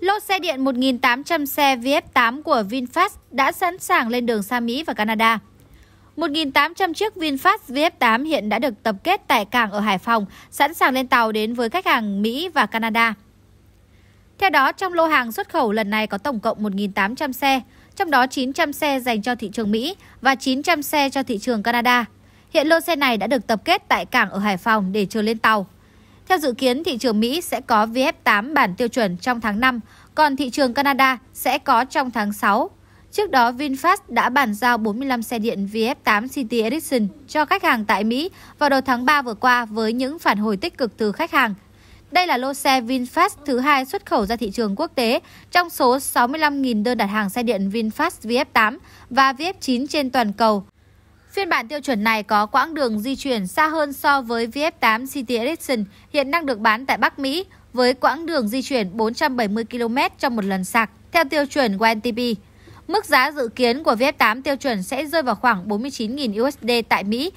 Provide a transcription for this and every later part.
Lô xe điện 1.800 xe VF8 của VinFast đã sẵn sàng lên đường sang Mỹ và Canada. 1.800 chiếc VinFast VF8 hiện đã được tập kết tại cảng ở Hải Phòng, sẵn sàng lên tàu đến với khách hàng Mỹ và Canada. Theo đó, trong lô hàng xuất khẩu lần này có tổng cộng 1.800 xe, trong đó 900 xe dành cho thị trường Mỹ và 900 xe cho thị trường Canada. Hiện lô xe này đã được tập kết tại cảng ở Hải Phòng để chờ lên tàu. Theo dự kiến, thị trường Mỹ sẽ có VF8 bản tiêu chuẩn trong tháng 5, còn thị trường Canada sẽ có trong tháng 6. Trước đó, VinFast đã bàn giao 45 xe điện VF8 City Edition cho khách hàng tại Mỹ vào đầu tháng 3 vừa qua với những phản hồi tích cực từ khách hàng. Đây là lô xe VinFast thứ hai xuất khẩu ra thị trường quốc tế trong số 65.000 đơn đặt hàng xe điện VinFast VF8 và VF9 trên toàn cầu. Phiên bản tiêu chuẩn này có quãng đường di chuyển xa hơn so với VF8 City Edition hiện đang được bán tại Bắc Mỹ với quãng đường di chuyển 470 km trong một lần sạc theo tiêu chuẩn YNTP. Mức giá dự kiến của VF8 tiêu chuẩn sẽ rơi vào khoảng 49.000 USD tại Mỹ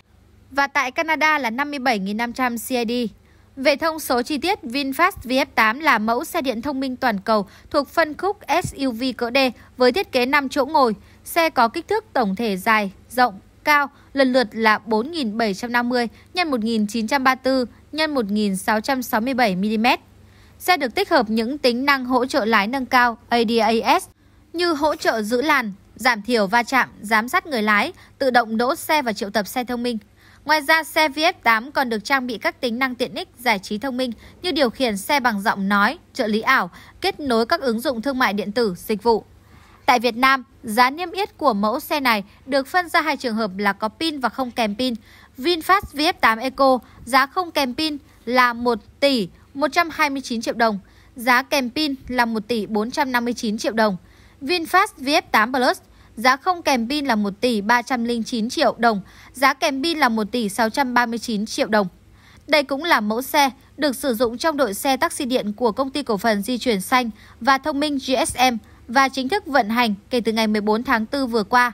và tại Canada là 57.500 CAD. Về thông số chi tiết, VinFast VF8 là mẫu xe điện thông minh toàn cầu thuộc phân khúc SUV cỡ D với thiết kế 5 chỗ ngồi. Xe có kích thước tổng thể dài, rộng, cao, lần lượt là 4.750 x 1.934 x 1.667 mm. Xe được tích hợp những tính năng hỗ trợ lái nâng cao ADAS như hỗ trợ giữ làn, giảm thiểu va chạm, giám sát người lái, tự động đỗ xe và triệu tập xe thông minh. Ngoài ra, xe VF8 còn được trang bị các tính năng tiện ích giải trí thông minh như điều khiển xe bằng giọng nói, trợ lý ảo, kết nối các ứng dụng thương mại điện tử, dịch vụ. Tại Việt Nam, giá niêm yết của mẫu xe này được phân ra hai trường hợp là có pin và không kèm pin. VinFast VF8 Eco giá không kèm pin là 1 tỷ 129 triệu đồng, giá kèm pin là 1 tỷ 459 triệu đồng. VinFast VF8 Plus giá không kèm pin là 1 tỷ 309 triệu đồng, giá kèm pin là 1 tỷ 639 triệu đồng. Đây cũng là mẫu xe được sử dụng trong đội xe taxi điện của công ty cổ phần di chuyển xanh và thông minh GSM và chính thức vận hành kể từ ngày 14 tháng 4 vừa qua.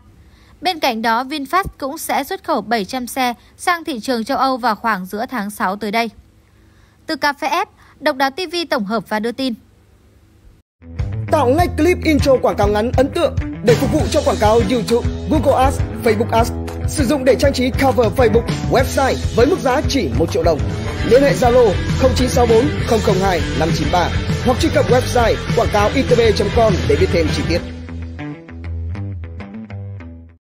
Bên cạnh đó, VinFast cũng sẽ xuất khẩu 700 xe sang thị trường châu Âu vào khoảng giữa tháng 6 tới đây. Từ Cà Phê F, Độc đáo TV tổng hợp và đưa tin. Tạo ngay clip intro quảng cáo ngắn ấn tượng để phục vụ cho quảng cáo YouTube, Google Ads, Facebook Ads. Sử dụng để trang trí cover Facebook, website với mức giá chỉ 1 triệu đồng liên hệ Zalo 0964 002 593 hoặc truy cập website quảng cáo itb.com để biết thêm chi tiết.